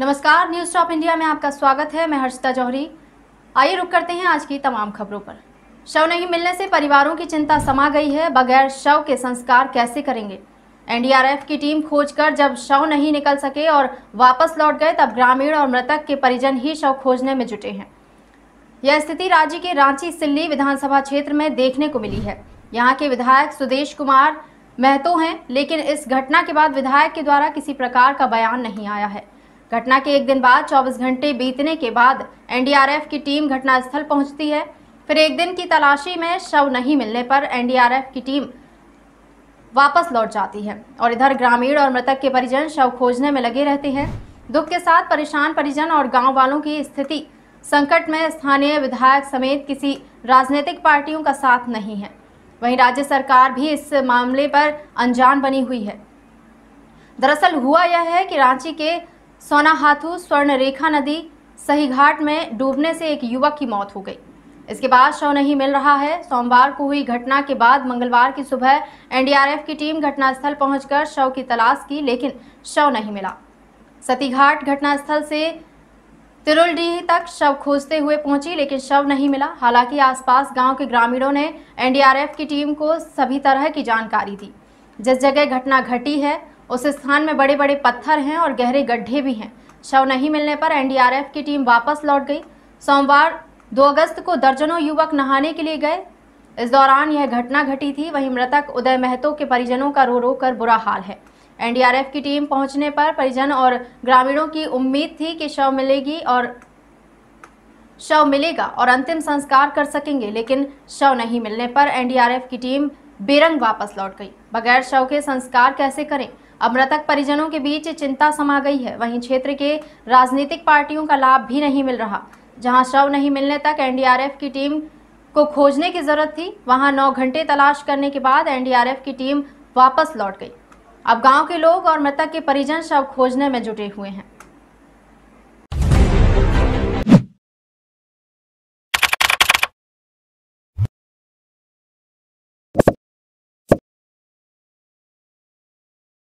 नमस्कार news top India में आपका स्वागत है मैं हर्षिता जौहरी आइए रुक करते हैं आज की तमाम खबरों पर शव नहीं मिलने से परिवारों की चिंता समा गई है बगैर शव के संस्कार कैसे करेंगे एनडीआरएफ की टीम खोजकर जब शव नहीं निकल सके और वापस लौट गए तब ग्रामीण और मृतक के परिजन ही शव खोजने में जुटे हैं यह स्थिति राज्य के रांची सिल्ली विधानसभा क्षेत्र में देखने को मिली है यहाँ के विधायक सुदेश कुमार महतो हैं लेकिन इस घटना के बाद विधायक के द्वारा किसी प्रकार का बयान नहीं आया है घटना के एक दिन बाद 24 घंटे बीतने के बाद एनडीआरएफ की टीम घटनास्थल पहुंचती है फिर एक दिन की तलाशी में शव नहीं मिलने पर एनडीआरएफ की टीम वापस लौट जाती है और इधर ग्रामीण और मृतक के परिजन शव खोजने में लगे रहते हैं दुख के साथ परेशान परिजन और गाँव वालों की स्थिति संकट में स्थानीय विधायक समेत किसी राजनीतिक पार्टियों का साथ नहीं है वहीं राज्य सरकार भी इस मामले पर अनजान बनी हुई है दरअसल हुआ यह है कि रांची के सोनाहाथू स्वर्णरेखा नदी सही घाट में डूबने से एक युवक की मौत हो गई इसके बाद शव नहीं मिल रहा है सोमवार को हुई घटना के बाद मंगलवार की सुबह एनडीआरएफ की टीम घटनास्थल पहुंचकर शव की तलाश की लेकिन शव नहीं मिला सतीघाट घटनास्थल से तिरुलडीह तक शव खोजते हुए पहुंची लेकिन शव नहीं मिला हालांकि आसपास गांव के ग्रामीणों ने एनडीआरएफ की टीम को सभी तरह की जानकारी दी जिस जगह घटना घटी है उस स्थान में बड़े बड़े पत्थर हैं और गहरे गड्ढे भी हैं शव नहीं मिलने पर एनडीआरएफ की टीम वापस लौट गई सोमवार 2 अगस्त को दर्जनों युवक नहाने के लिए गए इस दौरान यह घटना घटी थी वहीं मृतक उदय महतो के परिजनों का रो रो कर बुरा हाल है एनडीआरएफ की टीम पहुंचने पर परिजन और ग्रामीणों की उम्मीद थी कि शव मिलेगी और शव मिलेगा और अंतिम संस्कार कर सकेंगे लेकिन शव नहीं मिलने पर एनडीआरएफ की टीम बेरंग वापस लौट गई बगैर शव के संस्कार कैसे करें अब मृतक परिजनों के बीच चिंता समा गई है वहीं क्षेत्र के राजनीतिक पार्टियों का लाभ भी नहीं मिल रहा जहां शव नहीं मिलने तक एनडीआरएफ की टीम को खोजने की जरूरत थी वहां नौ घंटे तलाश करने के बाद एनडीआरएफ की टीम वापस लौट गई अब गांव के लोग और मृतक के परिजन शव खोजने में जुटे हुए हैं